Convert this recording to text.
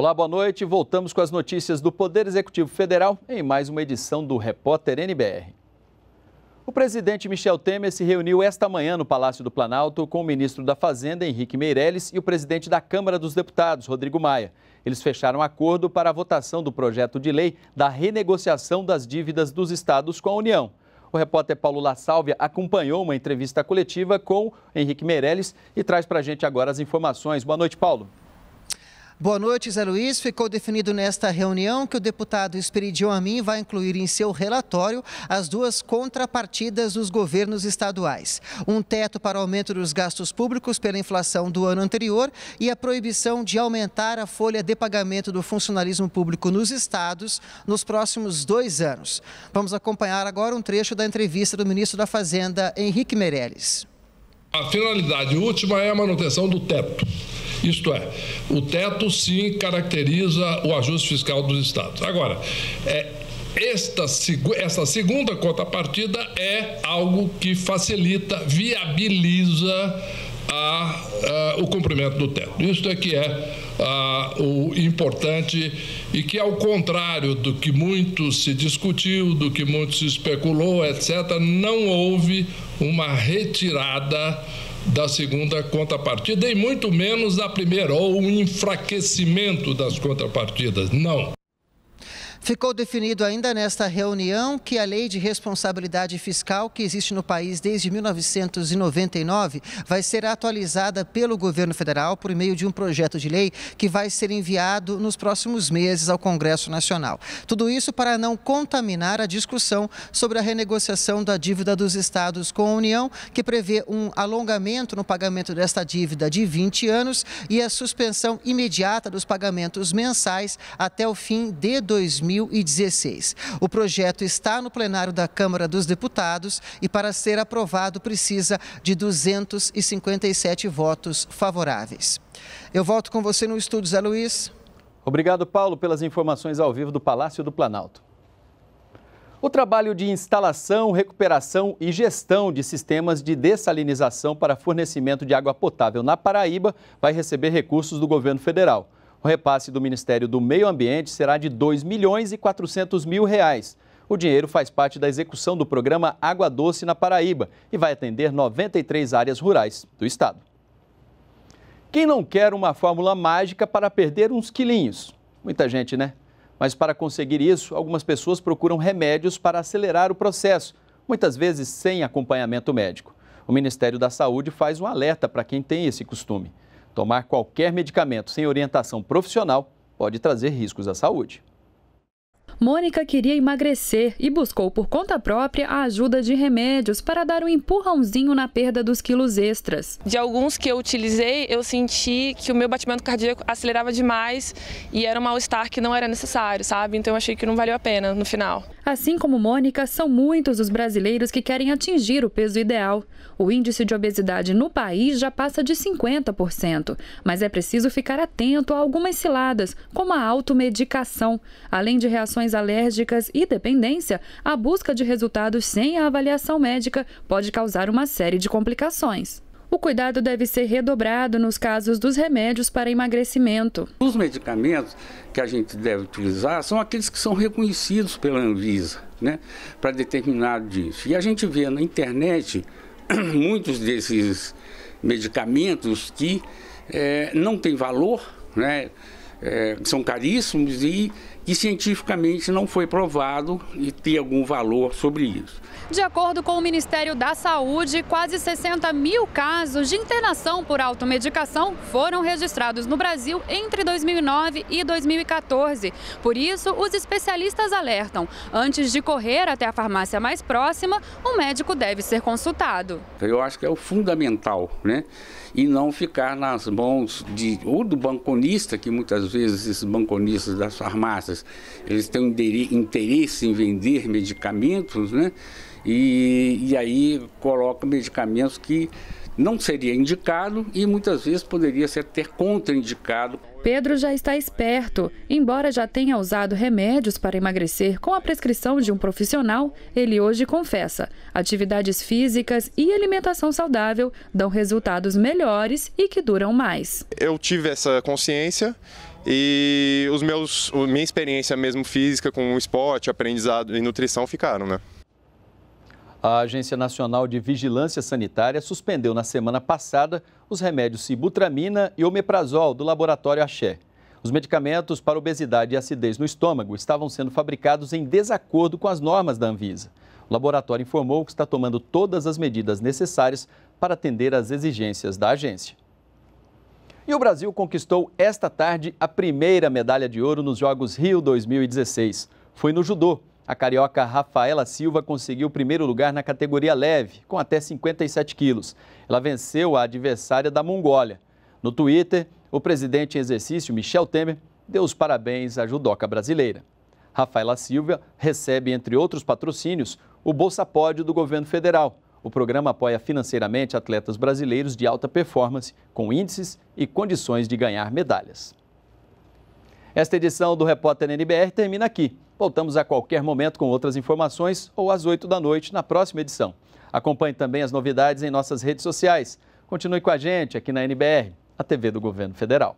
Olá, boa noite. Voltamos com as notícias do Poder Executivo Federal em mais uma edição do Repórter NBR. O presidente Michel Temer se reuniu esta manhã no Palácio do Planalto com o ministro da Fazenda, Henrique Meirelles, e o presidente da Câmara dos Deputados, Rodrigo Maia. Eles fecharam acordo para a votação do projeto de lei da renegociação das dívidas dos estados com a União. O repórter Paulo La Sálvia acompanhou uma entrevista coletiva com Henrique Meirelles e traz para a gente agora as informações. Boa noite, Paulo. Boa noite, Zé Luiz. Ficou definido nesta reunião que o deputado Esperidion Amin vai incluir em seu relatório as duas contrapartidas dos governos estaduais: um teto para aumento dos gastos públicos pela inflação do ano anterior e a proibição de aumentar a folha de pagamento do funcionalismo público nos estados nos próximos dois anos. Vamos acompanhar agora um trecho da entrevista do ministro da Fazenda, Henrique Meirelles. A finalidade última é a manutenção do teto isto é, o teto sim caracteriza o ajuste fiscal dos estados. Agora, é, esta, essa segunda contrapartida é algo que facilita, viabiliza a, a, o cumprimento do teto. isto é que é a, o importante e que, ao contrário do que muito se discutiu, do que muito se especulou, etc., não houve uma retirada da segunda contrapartida e muito menos da primeira, ou um enfraquecimento das contrapartidas. Não. Ficou definido ainda nesta reunião que a lei de responsabilidade fiscal que existe no país desde 1999 vai ser atualizada pelo governo federal por meio de um projeto de lei que vai ser enviado nos próximos meses ao Congresso Nacional. Tudo isso para não contaminar a discussão sobre a renegociação da dívida dos estados com a União, que prevê um alongamento no pagamento desta dívida de 20 anos e a suspensão imediata dos pagamentos mensais até o fim de 2020. 2016. O projeto está no plenário da Câmara dos Deputados e, para ser aprovado, precisa de 257 votos favoráveis. Eu volto com você no estúdio, Zé Luiz. Obrigado, Paulo, pelas informações ao vivo do Palácio do Planalto. O trabalho de instalação, recuperação e gestão de sistemas de dessalinização para fornecimento de água potável na Paraíba vai receber recursos do governo federal. O repasse do Ministério do Meio Ambiente será de 2 milhões e 400 mil reais. O dinheiro faz parte da execução do programa Água Doce na Paraíba e vai atender 93 áreas rurais do estado. Quem não quer uma fórmula mágica para perder uns quilinhos? Muita gente, né? Mas para conseguir isso, algumas pessoas procuram remédios para acelerar o processo, muitas vezes sem acompanhamento médico. O Ministério da Saúde faz um alerta para quem tem esse costume. Tomar qualquer medicamento sem orientação profissional pode trazer riscos à saúde. Mônica queria emagrecer e buscou por conta própria a ajuda de remédios para dar um empurrãozinho na perda dos quilos extras. De alguns que eu utilizei, eu senti que o meu batimento cardíaco acelerava demais e era um mal-estar que não era necessário, sabe? Então eu achei que não valeu a pena no final. Assim como Mônica, são muitos os brasileiros que querem atingir o peso ideal. O índice de obesidade no país já passa de 50%, mas é preciso ficar atento a algumas ciladas, como a automedicação, além de reações reações alérgicas e dependência, a busca de resultados sem a avaliação médica pode causar uma série de complicações. O cuidado deve ser redobrado nos casos dos remédios para emagrecimento. Os medicamentos que a gente deve utilizar são aqueles que são reconhecidos pela Anvisa, né, para determinado disso. E a gente vê na internet muitos desses medicamentos que é, não têm valor, né, é, são caríssimos e que cientificamente não foi provado e tem algum valor sobre isso. De acordo com o Ministério da Saúde, quase 60 mil casos de internação por automedicação foram registrados no Brasil entre 2009 e 2014. Por isso, os especialistas alertam: antes de correr até a farmácia mais próxima, o médico deve ser consultado. Eu acho que é o fundamental, né? E não ficar nas mãos de ou do banconista, que muitas vezes esses banconistas das farmácias eles têm interesse em vender medicamentos, né? E, e aí colocam medicamentos que não seria indicado e muitas vezes poderia ser ter contraindicado. Pedro já está esperto. Embora já tenha usado remédios para emagrecer com a prescrição de um profissional, ele hoje confessa: atividades físicas e alimentação saudável dão resultados melhores e que duram mais. Eu tive essa consciência e os meus, a minha experiência mesmo física com esporte, aprendizado e nutrição ficaram, né? A Agência Nacional de Vigilância Sanitária suspendeu na semana passada os remédios sibutramina e omeprazol do laboratório Axé. Os medicamentos para obesidade e acidez no estômago estavam sendo fabricados em desacordo com as normas da Anvisa. O laboratório informou que está tomando todas as medidas necessárias para atender às exigências da agência. E o Brasil conquistou esta tarde a primeira medalha de ouro nos Jogos Rio 2016. Foi no judô. A carioca Rafaela Silva conseguiu o primeiro lugar na categoria leve, com até 57 quilos. Ela venceu a adversária da Mongólia. No Twitter, o presidente em exercício, Michel Temer, deu os parabéns à judoca brasileira. Rafaela Silva recebe, entre outros patrocínios, o Bolsa Pódio do governo federal, o programa apoia financeiramente atletas brasileiros de alta performance, com índices e condições de ganhar medalhas. Esta edição do Repórter NBR termina aqui. Voltamos a qualquer momento com outras informações ou às 8 da noite na próxima edição. Acompanhe também as novidades em nossas redes sociais. Continue com a gente aqui na NBR, a TV do Governo Federal.